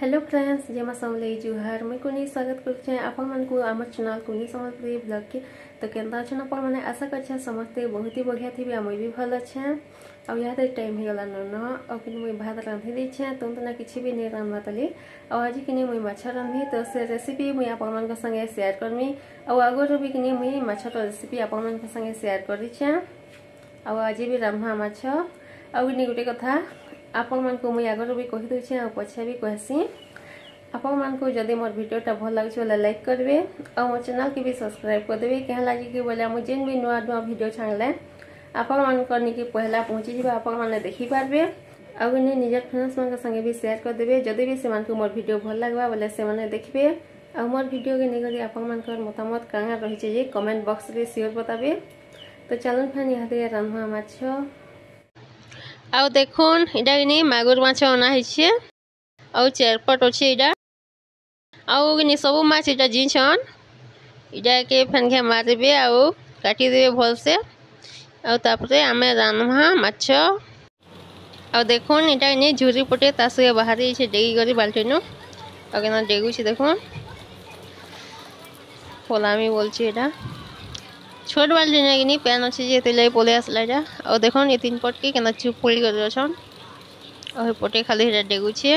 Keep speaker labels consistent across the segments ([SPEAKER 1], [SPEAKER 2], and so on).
[SPEAKER 1] Hello friends जय मा सामने जुहार मुई कुनी स्वागत करुचे आपण को आम चैनल कुनी समस्ते ब्लग के तो केन्ता छन आपण माने आशा करछे समस्ते बहुत ही बढ़िया थी मुई भी भल छे अब याते टाइम हे गला न अब किन मुई भात रांधि दे छे तुम तो ना किछि भी नै रांधवा तली तो और आज किने मुई माछ रांधि तो से रेसिपी मुई आपण मान संगे शेयर करमी अब आगोर भी किने मुई माछ रेसिपी आपण मान संगे शेयर करि छे अब आज भी रांधवा माछ आउ किने गोटे कथा आपण मैं मुझ भी कहीदे पछे भी कहसी आपण मानक जदि मोर भिडा भल लगे बोले लाइक करेंगे और मो चेल के भी सब्सक्राइब करदेवि क्या लगे कि बोले मुझे जेन भी नुआ नुआ भिड छाणले आपण मानक पहला पहुँची जी आप देखिपारे आगे निजर फ्रेंड्स मान संगे भी सेयार करदे जदि भी मोर भिड भल लगवा बोले से देखिए आ मोर भिड के नहींकर आप मतामत कहना रही है जी कमेंट बक्स में सियोर बतावे तो चलन फैन यहाँ रांधवा मैं ଆଉ ଦେଖୁନ୍ ଇଟା କିନି ମାଗୁର ମାଛ ଅନା ହେଇଛେ ଆଉ ଚେରପଟ ଅଛେ ଇଟା ଆଉ କିନି ସବୁ ମାଛ ଇଟା ଜିଛନ୍ ଇଟାକେ ଫେନ୍କେ ମାରିବେ ଆଉ କାଟିଦେବେ ଭଲସେ ଆଉ ତାପରେ ଆମେ ରାନ୍ଧମା ମାଛ ଆଉ ଦେଖୁନ୍ ଇଟା କିନି ଝୁରି ପଟେ ତା ସଙ୍ଗେ ବାହାରି ଯାଇଛେ ଡେଗି କରି ବାଲ୍ଟିନୁ ଆଉ କେନା ଡେଗୁଛେ ଦେଖୁନ୍ ପଲାମି ବୋଲୁଛେ ଇଟା ଛୋଟ୍ ବାଲ୍ ଯେ ଯାଇକିନି ପେନ୍ ଅଛି ଯେ ହେଥିର୍ଲାଗି ପଲେଇ ଆସ୍ଲା ଇଟା ଆଉ ଦେଖନ୍ ଏ ତିନ୍ ପଟ୍କେ କେନ୍ତା ଚୁପ୍ ପଡ଼ି କରି ଅଛନ୍ ଆଉ ହେପଟେ ଖାଲି ହେଟା ଡେଗୁଛେ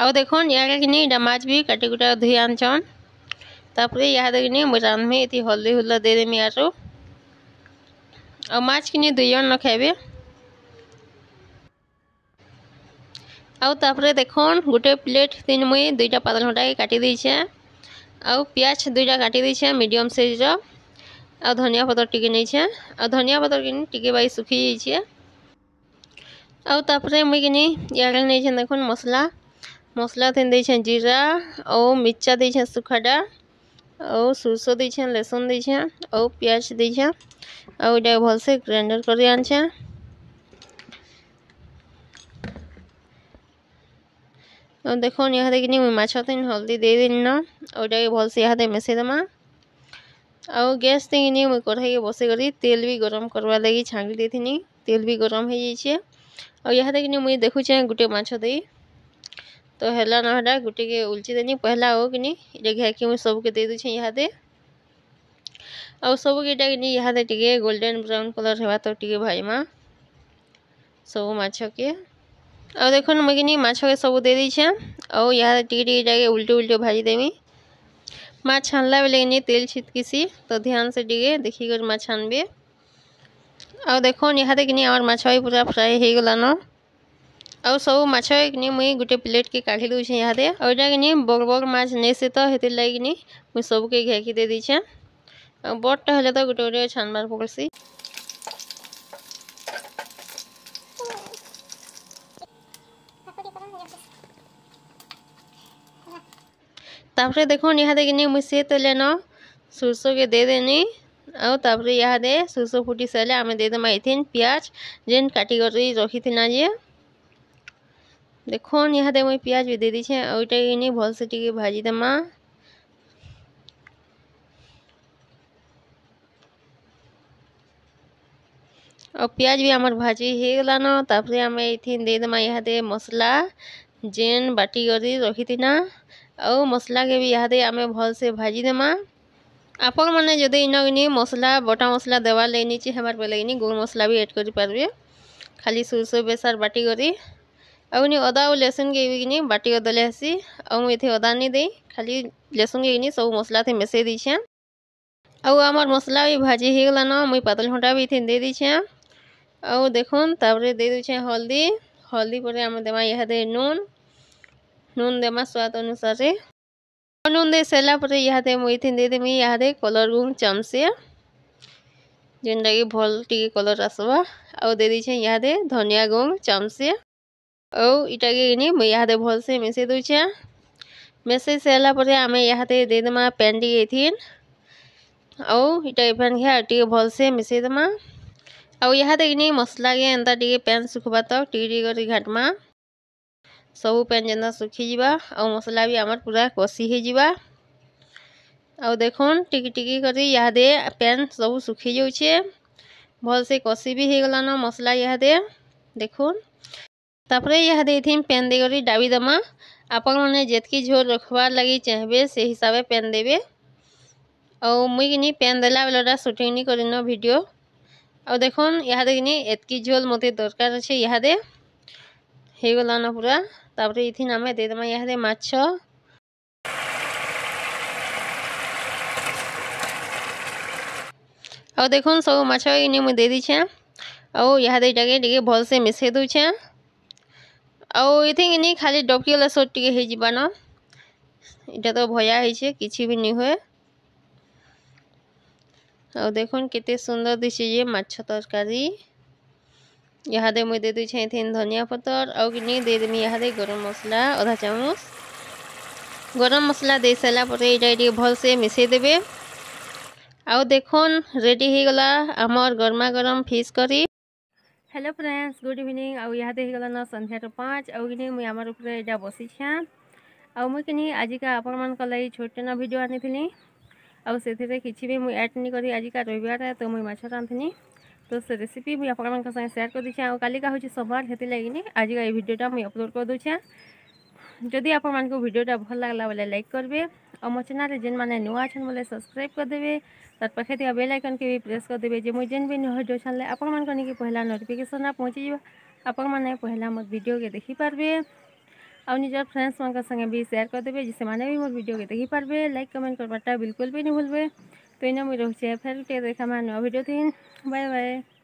[SPEAKER 1] ଆଉ ଦେଖନ୍ ଇଆଡ଼େ କିନି ଇଟା ମାଛ୍ ବି କାଟି କୁଟା ଧୁଇ ଆନିଛନ୍ ତାପରେ ଇହାଦେ କିନି ମୁଇଁ ରାନ୍ଧ୍ମି ଏଥି ହଲ୍ଦି ହୁଲ୍ଦା ଦେଇଦେମି ଆରୁ ଆଉ ମାଛ୍ କିନି ଦୁଇଜଣ୍ ନ ଖାଇବେ ଆଉ ତାପରେ ଦେଖନ୍ ଗୋଟେ ପ୍ଲେଟ୍ ତିନ୍ ମୁଇଁ ଦୁଇଟା ପାତଲ ଘଣ୍ଟାକେ କାଟି ଦେଇଛେ ଆଉ ପିଆଜ ଦୁଇଟା କାଟି ଦେଇଛେ ମିଡ଼ିୟମ୍ ସାଇଜ୍ର ଆଉ ଧନିଆ ପତର ଟିକେ ନେଇଛେ ଆଉ ଧନିଆ ପତର କିନି ଟିକେ ବାଇ ଶୁଖି ଯାଇଛେ ଆଉ ତାପରେ ମୁଇଁ କିନି ଇଆଡ଼େ ନେଇଛେ ଦେଖୁନ୍ ମସଲା ମସଲା ଥେନ୍ ଦେଇଛେ ଜିରା ଆଉ ମିର୍ଚା ଦେଇଛେ ଶୁଖାଟା ଆଉ ସୋରିଷ ଦେଇଛେ ଲେସୁନ୍ ଦେଇଛେ ଆଉ ପିଆଜ ଦେଇଛେ ଆଉ ଏଇଟା ଭଲସେ ଗ୍ରାଇଣ୍ଡର୍ କରି ଆଣିଛେ দেখুন ইহাতে কিনি মুই মাছ তিন হলদি দিয়ে দিন না ওইটাকে ভালসে ইহাতে মিশে দেমা ଆଉ ଗ୍ୟାସ୍ ଦେଇକିନି ମୁଇଁ କଢ଼ାଇକି ବସେଇକରି ତେଲ୍ ବି ଗରମ କର୍ବାର୍ ଲାଗି ଛାଣି ଦେଇଥିନି ତେଲ୍ ବି ଗରମ ହେଇଯାଇଛେ ଆଉ ଏହା ଦେଇକିନି ମୁଇଁ ଦେଖୁଛେଁ ଗୁଟେ ମାଛ ଦେଇ ତ ହେଲା ନ ହେଟା ଗୁଟେକେ ଉଲ୍ଚି ଦେନି ପହେଲା ଆଉ କିନି ଇଟା ଘାକି ମୁଇଁ ସବୁକେ ଦେଇ ଦେଉଛେଁ ଇହାଦେ ଆଉ ସବୁକେ ଇଟା କିନି ଇହାଦେ ଟିକେ ଗୋଲ୍ଡେନ୍ ବ୍ରାଉନ୍ କଲର୍ ହେବା ତ ଟିକେ ଭାଇମା ସବୁ ମାଛକେ ଆଉ ଦେଖୁନ୍ ମୁଇଁ କିନି ମାଛକେ ସବୁ ଦେଇ ଦେଇଛେଁ ଆଉ ଇହାଦେ ଟିକେ ଟିକେ ଯାଇକି ଉଲ୍ଟି ଉଲ୍ଟି ଭାଜି ଦେମି ମାଛ ଛାନ୍ଲା ବେଲେ କିନି ତେଲ୍ ଛିଟ୍କିସି ତ ଧ୍ୟାନ୍ସେ ଟିକେ ଦେଖିକରି ମାଛ ଛାନ୍ବେ ଆଉ ଦେଖୁନ୍ ଇହାଦେ କିନି ଆମର୍ ମାଛ ବି ପୁରା ଫ୍ରାଏ ହେଇଗଲାନ ଆଉ ସବୁ ମାଛ କିନି ମୁଇଁ ଗୁଟେ ପ୍ଲେଟ୍କେ କାଢ଼ି ଦେଉଛେଁ ଇହାଦେ ଆଉ ଇଟା କିନି ବଗ୍ ବଗ୍ ମାଛ ନେଇସି ତ ହେଥିର୍ଲାଗି କିନି ମୁଇଁ ସବୁକେ ଘେକି ଦେଇ ଦେଇଛେଁ ଆଉ ବଡ଼୍ଟା ହେଲେ ତ ଗୁଟେ ଗୁଟେ ଛାନ୍ବାର୍ ପଡ଼୍ସି ତାପରେ ଦେଖୁନ୍ ଇହାଦେ କିନି ମୁଇଁ ସେ ତେଲେନ ସୁର୍ଷକେ ଦେଇଦେନି ଆଉ ତାପରେ ଇହାଦେ ସୁର୍ଷ ଫୁଟି ସାରିଲେ ଆମେ ଦେଇଦେମା ଏଥିନ୍ ପିଆଜ ଯେନ୍ କାଟିକରି ରଖିଥିନା ଯେ ଦେଖୁନ୍ ଇହାଦେ ମୁଇଁ ପିଆଜ ବି ଦେଇଦେଇଛେଁ ଆଉ ଇଟାକେ କିନି ଭଲ୍ସେ ଟିକେ ଭାଜିଦେମା ଆଉ ପିଆଜ ବି ଆମର ଭାଜି ହେଇଗଲାନ ତାପରେ ଆମେ ଏଇଥିନ୍ ଦେଇଦେମା ଇହାଦେ ମସଲା ଯେନ୍ ବାଟିକରି ରଖିଥିନା ଆଉ ମସ୍ଲାକେ ବି ଇହାଦେ ଆମେ ଭଲ୍ସେ ଭାଜିଦେମା ଆପଣମାନେ ଯଦି ଇନକିନି ମସ୍ଲା ବଟା ମସ୍ଲା ଦେବାର୍ ଲାଗି ନିଚି ହେବାର୍ ବେଲେ ଇନି ଗୁଣ୍ ମସ୍ଲା ବି ଏଡ଼୍ କରିପାର୍ବେ ଖାଲି ସୁର୍ଷୋ ବେସାର୍ ବାଟିକରି ଆଉ ଇନି ଅଦା ଆଉ ଲେସୁନ୍କେ ବି କିନି ବାଟିକରି ଦେଲେ ହେସି ଆଉ ମୁଇଁ ଏଥି ଅଦା ନି ଦେଇ ଖାଲି ଲେସୁନ୍କେ କିନି ସବୁ ମସ୍ଲାଥି ମିଶେଇ ଦେଇଛେଁ ଆଉ ଆମର୍ ମସ୍ଲା ବି ଭାଜି ହେଇଗଲାନ ମୁଇଁ ପାତଲ୍ ଘଣ୍ଟା ବି ଇଥି ଦେଇ ଦେଇଛେଁ ଆଉ ଦେଖୁନ୍ ତାପରେ ଦେଇ ଦେଉଛେଁ ହଲ୍ଦି ହଲ୍ଦି ପରେ ଆମେ ଦେମା ଇହାଦେ ନୁନ୍ नून देमा स्वाद अनुसार नून दे सर इहादे मुईन देदेमी इहादे कलर गुम चमसीया जेनटा कि भल टे कलर आसवा आउ दे दीछे इहादे धनिया गुण चमसीया आउ इटा के इहादे भल से मिसे दूचे मिसे सर आम इहादे देदेमा पैन टे आउ इटा पैन घर टे भल से मिसे देमा आउ इहादे कि मसला के पैन सुखवा तक टी टी कर घाटमा सब पैन जेना सुखी जावा आउ मसला भी आम पूरा कषी हो जा आउ देख टिकी टिकी कर दे पैन सब सुखी जाऊे भल से कषि भी हो गलान मसला याद दे देख तापर यह देम पैन देकर डाबी दमा आपण मैंने जितकी झोल रखबार लगे चाहिए से हिसाब से पैन देवे आउ कि पैन देला बेलटा सुटिंग करीन भिड आ देख यहाँ देखनी एतकी झोल मत दरकार अच्छे यहाँ दे। ହେଇଗଲାନ ପୁରା ତାପରେ ଇଥିନ୍ ଆମେ ଦେଇଦେମା ଇହାଦେ ମାଛ ଆଉ ଦେଖୁନ୍ ସବୁ ମାଛ ଇନେ ମୁଇଁ ଦେଇଦେଇଛେଁ ଆଉ ଇହାଦେ ଇଟାକେ ଟିକେ ଭଲ୍ସେ ମିଶେଇ ଦଉଛେଁ ଆଉ ଇଥିକିନି ଖାଲି ଡବ୍କି ଗଲେ ସୋଟ୍ ଟିକେ ହେଇଯିବାନ ଇଟା ତ ଭଜା ହେଇଛେ କିଛି ବି ନି ହୁଏ ଆଉ ଦେଖୁନ୍ କେତେ ସୁନ୍ଦର ଦିଶେ ଯେ ମାଛ ତରକାରୀ ইহাদের মধ্যে দুই ছাইথিন ধনিয়া পতর অগ্নি দিয়ে দেমি ইহাদের গরম মশলা অধা চামচ গরম মশলা দিয়ে সারা পরে এটা টিকে ভালসে মিশাই দেবে আউ দেখুন রেডি হয়ে গলা আমার গরমা গরম ফিস করি হ্যালো ফ্রেন্ডস গুড ইভিনিং আউ ইহাতে হয়ে গলা না সন্ধ্যার পাঁচ আউ কিনি মুই আমার উপরে এটা বসিছা আউ মুই কিনি আজিকা আপন মানক লাগি ছোটনা ভিডিও আনিছিলি আউ সেথিরে কিছু বি মুই অ্যাড নি করি আজিকা রবিবার তো মুই মাছ রাঁধিনি तो से रेसीपी मुझे आपने सेयार कर दे और कालिका हूँ सोमवार से लगे आज का भिडियोटा मुझे अपलोड कर दूचे जदि आपण को भल लगला बोले लाइक करेंगे और मो चेल जेन मैंने नुआ अच्छे बोले सब्सक्राइब करदे तार पाखे बेल आइकन के भी प्रेस करदे जो मुझे जेन भी नुआ भिडियो चाहे आपण मैं पहला नोटिफिकेसन पहुँची जाए आपण मैंने पहला मोर भिड के देखिपारे आज निजर फ्रेंड्स मे भी सेयार करदे जिसमें भी मोदी भिड के देखिपारे लाइक कमेंट करवाटा बिल्कुल भी नहीं भूलेंगे Tuy nhiên mình được chia phép kia rồi các bạn nhớ video tin. Bye bye.